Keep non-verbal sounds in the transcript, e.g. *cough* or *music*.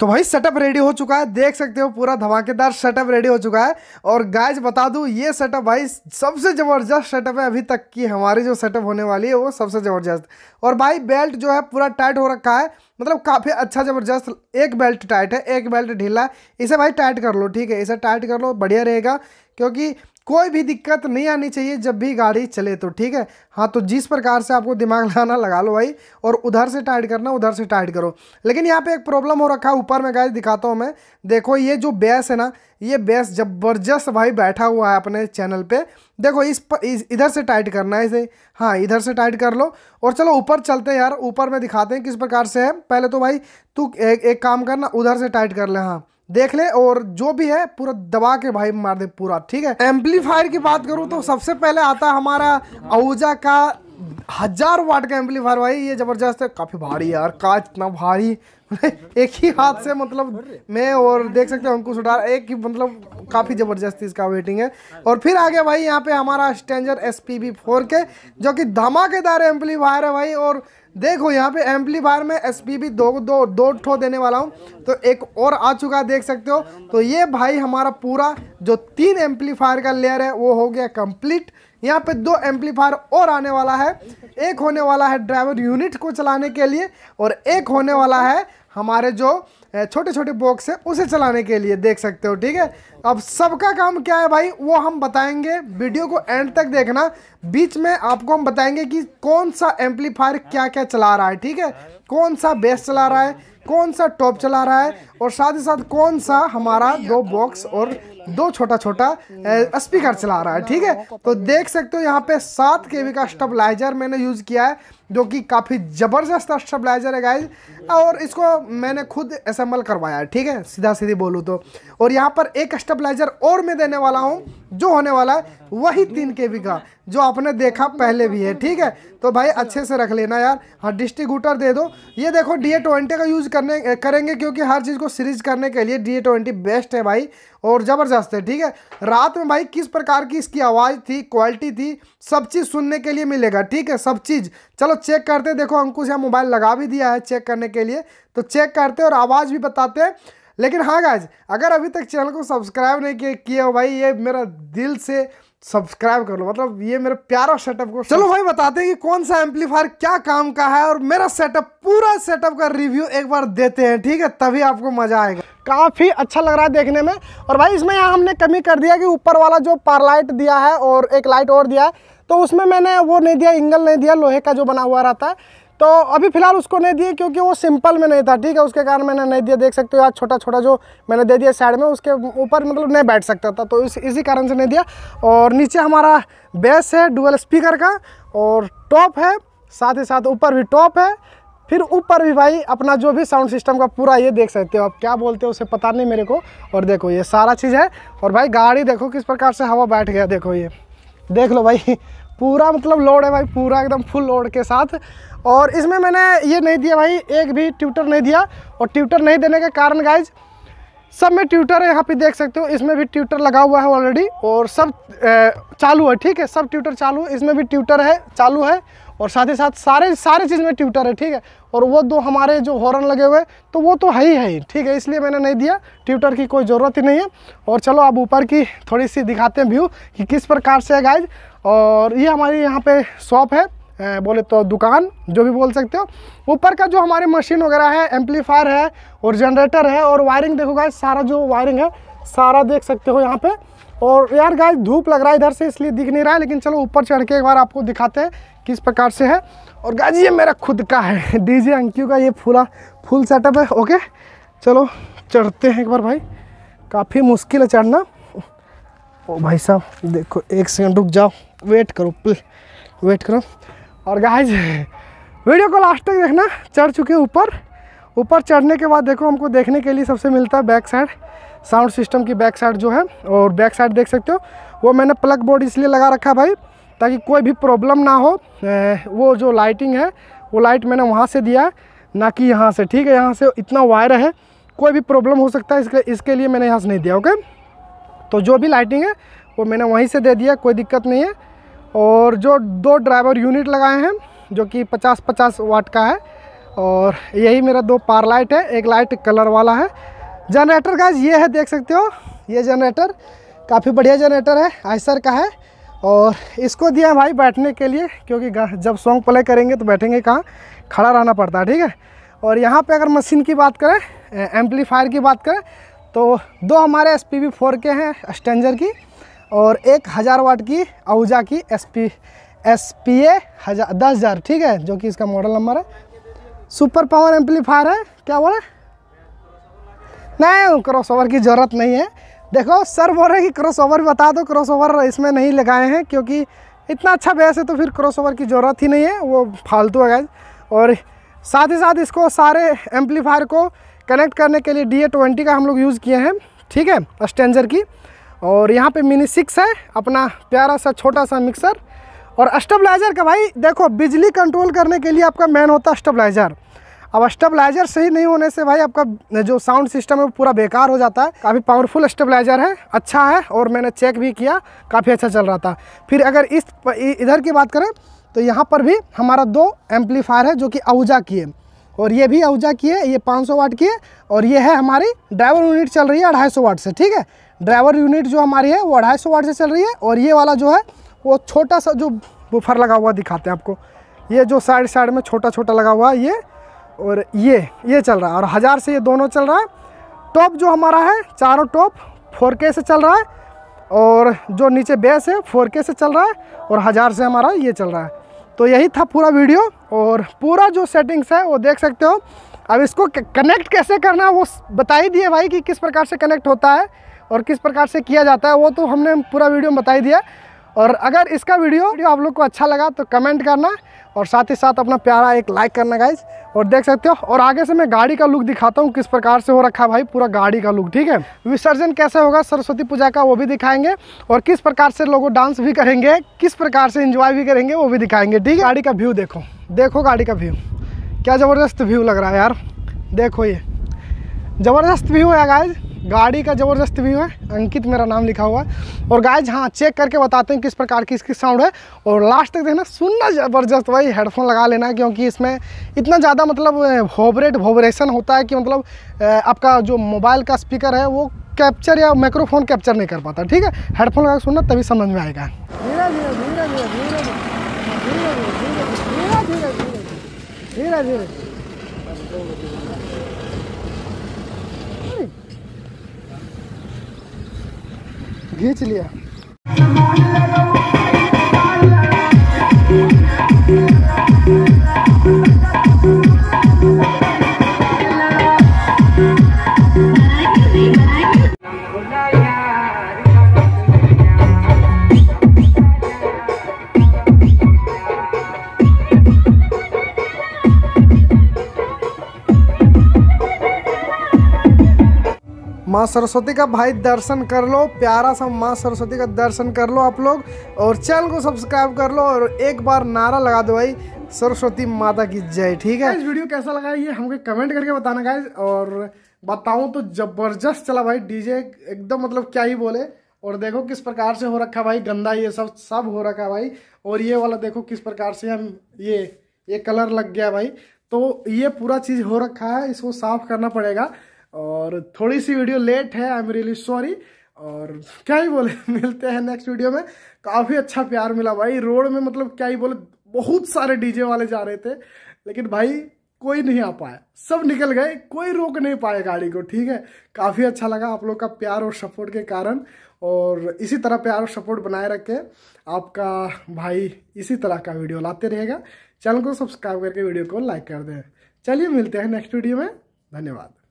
तो भाई setup ready हो चुका है देख सकते हो पूरा धमाकेदार सेटअप रेडी हो चुका है और गाइज बता दूँ ये सेटअप भाई सबसे ज़बरदस्त सेटअप है अभी तक की हमारी जो सेटअप होने वाली है वो सबसे ज़बरदस्त और भाई बेल्ट जो है पूरा टाइट हो रखा है मतलब काफ़ी अच्छा ज़बरदस्त एक बेल्ट टाइट है एक बेल्ट ढीला है इसे भाई टाइट कर लो ठीक है इसे टाइट कर लो बढ़िया रहेगा क्योंकि कोई भी दिक्कत नहीं आनी चाहिए जब भी गाड़ी चले तो ठीक है हाँ तो जिस प्रकार से आपको दिमाग *laughs* लगाना लगा लो भाई और उधर से टाइट करना उधर से टाइट करो लेकिन यहाँ पे एक प्रॉब्लम हो रखा है ऊपर में गाइस दिखाता हूँ मैं देखो ये जो बेस है ना ये बेस ज़बरदस्त भाई बैठा हुआ है अपने चैनल पर देखो इस, पर, इस इधर से टाइट करना है इसे हाँ इधर से टाइट कर लो और चलो ऊपर चलते हैं यार ऊपर में दिखाते हैं किस प्रकार से है पहले तो भाई तू एक काम करना उधर से टाइट कर ले हाँ देख ले और जो भी है पूरा दबा के भाई मार दे पूरा ठीक है एम्पलीफायर की बात करूँ तो सबसे पहले आता है हमारा औजा का हजार वाट का एम्पलीफायर भाई ये जबरदस्त है काफी भारी यार का इतना भारी *laughs* एक ही हाथ से मतलब मैं और देख सकते हैं अंकुश उठा एक ही मतलब काफ़ी ज़बरदस्त इसका वेटिंग है और फिर आ गया भाई यहाँ पे हमारा stranger S P B four के जो कि धमाकेदार एम्पलीफायर है भाई और देखो यहाँ पे एम्पलीफायर में एस पी भी दो दो दो ठो देने वाला हूँ तो एक और आ चुका है देख सकते हो तो ये भाई हमारा पूरा जो तीन एम्पलीफायर का लेयर है वो हो गया कंप्लीट यहाँ पे दो एम्पलीफायर और आने वाला है एक होने वाला है ड्राइवर यूनिट को चलाने के लिए और एक होने वाला है हमारे जो छोटे छोटे बॉक्स है उसे चलाने के लिए देख सकते हो ठीक है अब सबका काम क्या है भाई वो हम बताएंगे वीडियो को एंड तक देखना बीच में आपको हम बताएंगे कि कौन सा एम्पलीफायर क्या क्या चला रहा है ठीक है कौन सा बेस चला रहा है कौन सा टॉप चला रहा है और साथ ही साथ कौन सा हमारा दो बॉक्स और दो छोटा छोटा स्पीकर चला रहा है ठीक है तो देख सकते हो यहाँ पे सात के का स्टेबलाइजर मैंने यूज़ किया है जो कि काफ़ी ज़बरदस्त स्टेबलाइजर है गाइज और इसको मैंने खुद असेंबल करवाया है ठीक है सीधा सीधी बोलू तो और यहाँ पर एक स्टेबलाइजर और मैं देने वाला हूँ जो होने वाला है वही तीन के का जो आपने देखा पहले भी है ठीक है तो भाई अच्छा। अच्छे से रख लेना यार हाँ डिस्ट्रीब्यूटर दे दो ये देखो डी ए ट्वेंटी का यूज़ करने करेंगे क्योंकि हर चीज़ को सीरीज करने के लिए डी ए ट्वेंटी बेस्ट है भाई और ज़बरदस्त है ठीक है रात में भाई किस प्रकार की इसकी आवाज़ थी क्वालिटी थी सब चीज़ सुनने के लिए मिलेगा ठीक है सब चीज़ चलो चेक करते देखो अंकुश यहाँ मोबाइल लगा भी दिया है चेक करने के लिए तो चेक करते और आवाज़ भी बताते हैं लेकिन हाँ गाइज अगर अभी तक चैनल को सब्सक्राइब नहीं किया हो भाई ये मेरा दिल से सब्सक्राइब कर लो मतलब ये मेरे प्यारा सेटअप को चलो भाई बताते हैं कि कौन सा एम्पलीफायर क्या काम का है और मेरा सेटअप पूरा सेटअप का रिव्यू एक बार देते हैं ठीक है तभी आपको मजा आएगा काफ़ी अच्छा लग रहा है देखने में और भाई इसमें यहाँ हमने कमी कर दिया कि ऊपर वाला जो पारलाइट दिया है और एक लाइट और दिया है तो उसमें मैंने वो नहीं दिया इंगल नहीं दिया लोहे का जो बना हुआ रहता है तो अभी फ़िलहाल उसको नहीं दिए क्योंकि वो सिंपल में नहीं था ठीक है उसके कारण मैंने नहीं दिया देख सकते हो यार छोटा छोटा जो मैंने दे दिया साइड में उसके ऊपर मतलब नहीं बैठ सकता था तो इस, इसी कारण से नहीं दिया और नीचे हमारा बेस है डुअल स्पीकर का और टॉप है साथ ही साथ ऊपर भी टॉप है फिर ऊपर भी भाई अपना जो भी साउंड सिस्टम का पूरा ये देख सकते हो आप क्या बोलते हो उसे पता नहीं मेरे को और देखो ये सारा चीज़ है और भाई गाड़ी देखो किस प्रकार से हवा बैठ गया देखो ये देख लो भाई पूरा मतलब लोड है भाई पूरा एकदम फुल लोड के साथ और इसमें मैंने ये नहीं दिया भाई एक भी ट्यूटर नहीं दिया और ट्यूटर नहीं देने के कारण गाइज सब में ट्यूटर यहाँ पे देख सकते हो इसमें भी ट्यूटर लगा हुआ है ऑलरेडी और सब चालू है ठीक है सब ट्यूटर चालू है इसमें भी ट्यूटर है चालू है और साथ ही साथ सारे सारे चीज़ में ट्यूटर है ठीक है और वो दो हमारे जो हॉर्न लगे हुए तो वो तो है ही है ठीक है इसलिए मैंने नहीं दिया ट्यूटर की कोई ज़रूरत ही नहीं है और चलो आप ऊपर की थोड़ी सी दिखाते हैं व्यू कि किस प्रकार से है गाइज और ये हमारी यहाँ पे शॉप है बोले तो दुकान जो भी बोल सकते हो ऊपर का जो हमारी मशीन वगैरह है एम्पलीफायर है और जनरेटर है और वायरिंग देखोगा सारा जो वायरिंग है सारा देख सकते हो यहाँ पे और यार गाय धूप लग रहा है इधर से इसलिए दिख नहीं रहा है लेकिन चलो ऊपर चढ़ के एक बार आपको दिखाते हैं किस प्रकार से है और गाजी ये मेरा खुद का है डीजे *laughs* अंकियों का ये फूला फुल सेटअप है ओके चलो चढ़ते हैं एक बार भाई काफ़ी मुश्किल है चढ़ना ओ भाई साहब देखो एक सेकंड रुक जाओ वेट करो वेट करो और गाइज वीडियो को लास्ट तक देखना चढ़ चुके ऊपर ऊपर चढ़ने के बाद देखो हमको देखने के लिए सबसे मिलता है बैक साइड साउंड सिस्टम की बैक साइड जो है और बैक साइड देख सकते हो वो मैंने प्लग बोर्ड इसलिए लगा रखा भाई ताकि कोई भी प्रॉब्लम ना हो वो जो लाइटिंग है वो लाइट मैंने वहाँ से दिया ना कि यहाँ से ठीक है यहाँ से इतना वायर है कोई भी प्रॉब्लम हो सकता है इसके इसके लिए मैंने यहाँ से नहीं दिया ओके तो जो भी लाइटिंग है वो मैंने वहीं से दे दिया कोई दिक्कत नहीं है और जो दो ड्राइवर यूनिट लगाए हैं जो कि 50-50 वाट का है और यही मेरा दो पार लाइट है एक लाइट कलर वाला है जनरेटर का ये है देख सकते हो ये जनरेटर काफ़ी बढ़िया जनरेटर है आइसर का है और इसको दिया भाई बैठने के लिए क्योंकि जब सॉन्ग प्ले करेंगे तो बैठेंगे कहाँ खड़ा रहना पड़ता है ठीक है और यहाँ पे अगर मशीन की बात करें एम्पलीफायर की बात करें तो दो हमारे एस पी फोर के हैं स्टेंजर की और एक हज़ार वाट की आउजा की S P S P A हजार दस हज़ार ठीक है जो कि इसका मॉडल नंबर है सुपर पावर एम्पलीफायर है क्या बोल रहे नहीं क्रॉस ओवर की ज़रूरत नहीं है देखो सर बोल रहे कि क्रॉस ओवर बता दो क्रॉस ओवर इसमें नहीं लगाए हैं क्योंकि इतना अच्छा बेस है तो फिर क्रॉस ओवर की ज़रूरत ही नहीं है वो फालतू है और साथ ही साथ इसको सारे एम्पलीफायर को कनेक्ट करने के लिए डी ए ट्वेंटी का हम लोग यूज़ किए हैं ठीक है स्टेंजर की और यहाँ पे मिनी सिक्स है अपना प्यारा सा छोटा सा मिक्सर और स्टेबलाइज़र का भाई देखो बिजली कंट्रोल करने के लिए आपका मेन होता है स्टेबलाइज़र अब स्टेबलाइज़र सही नहीं होने से भाई आपका जो साउंड सिस्टम है वो पूरा बेकार हो जाता है काफ़ी पावरफुल स्टेबलाइज़र है अच्छा है और मैंने चेक भी किया काफ़ी अच्छा चल रहा था फिर अगर इस इधर की बात करें तो यहाँ पर भी हमारा दो एम्पलीफायर है जो कि आहूजा की है और ये भी आहूजा की है ये 500 वाट की है और ये है हमारी ड्राइवर यूनिट चल रही है अढ़ाई सौ वाट से ठीक है ड्राइवर यूनिट जो हमारी है वो अढ़ाई सौ वाट से चल रही है और ये वाला जो है वो छोटा सा जो बुफर लगा हुआ दिखाते हैं आपको ये जो साइड साइड में छोटा छोटा लगा हुआ है ये और ये ये चल रहा है और हज़ार से ये दोनों चल रहा है टॉप जो हमारा है चारों टॉप फोर से चल रहा है और जो नीचे बेस है फोर से चल रहा है और हज़ार से हमारा ये चल रहा है तो यही था पूरा वीडियो और पूरा जो सेटिंग्स है वो देख सकते हो अब इसको कनेक्ट कैसे करना वो बता ही दिए भाई कि किस प्रकार से कनेक्ट होता है और किस प्रकार से किया जाता है वो तो हमने पूरा वीडियो में बता ही दिया और अगर इसका वीडियो वीडियो आप लोग को अच्छा लगा तो कमेंट करना और साथ ही साथ अपना प्यारा एक लाइक करना गाइज और देख सकते हो और आगे से मैं गाड़ी का लुक दिखाता हूँ किस प्रकार से हो रखा है भाई पूरा गाड़ी का लुक ठीक है विसर्जन कैसे होगा सरस्वती पूजा का वो भी दिखाएंगे और किस प्रकार से लोगों डांस भी करेंगे किस प्रकार से इंजॉय भी करेंगे वो भी दिखाएंगे ठीक है गाड़ी का व्यू देखो देखो गाड़ी का व्यू क्या ज़बरदस्त व्यू लग रहा है यार देखो ये ज़बरदस्त व्यू है गाइज़ गाड़ी का ज़बरदस्त व्यू है अंकित मेरा नाम लिखा हुआ है और गाय जहाँ चेक करके बताते हैं किस प्रकार की इसकी साउंड है और लास्ट तक देखना सुनना ज़बरदस्त भाई हेडफोन लगा लेना है क्योंकि इसमें इतना ज़्यादा मतलब वोबरेट वोबरेशन होता है कि मतलब आपका जो मोबाइल का स्पीकर है वो कैप्चर या माइक्रोफोन कैप्चर नहीं कर पाता ठीक है हेडफोन लगा सुनना तभी समझ में आएगा धीरे धीरे धीरे धीरे धीरे धीरे धीरे धीरे खींच लिया माँ सरस्वती का भाई दर्शन कर लो प्यारा सा माँ सरस्वती का दर्शन कर लो आप लोग और चैनल को सब्सक्राइब कर लो और एक बार नारा लगा दो भाई सरस्वती माता की जय ठीक है इस वीडियो कैसा लगा ये हमको कमेंट करके बताना गाय और बताऊँ तो जबरदस्त चला भाई डीजे एकदम मतलब क्या ही बोले और देखो किस प्रकार से हो रखा भाई गंदा ये सब सब हो रखा भाई और ये वाला देखो किस प्रकार से हम ये ये कलर लग गया भाई तो ये पूरा चीज़ हो रखा है इसको साफ करना पड़ेगा और थोड़ी सी वीडियो लेट है आई एम रियली सॉरी और क्या ही बोले *laughs* मिलते हैं नेक्स्ट वीडियो में काफ़ी अच्छा प्यार मिला भाई रोड में मतलब क्या ही बोले बहुत सारे डीजे वाले जा रहे थे लेकिन भाई कोई नहीं आ पाया सब निकल गए कोई रोक नहीं पाया गाड़ी को ठीक है काफ़ी अच्छा लगा आप लोग का प्यार और सपोर्ट के कारण और इसी तरह प्यार और सपोर्ट बनाए रखे आपका भाई इसी तरह का वीडियो लाते रहेगा चैनल को सब्सक्राइब करके वीडियो को लाइक कर दें चलिए मिलते हैं नेक्स्ट वीडियो में धन्यवाद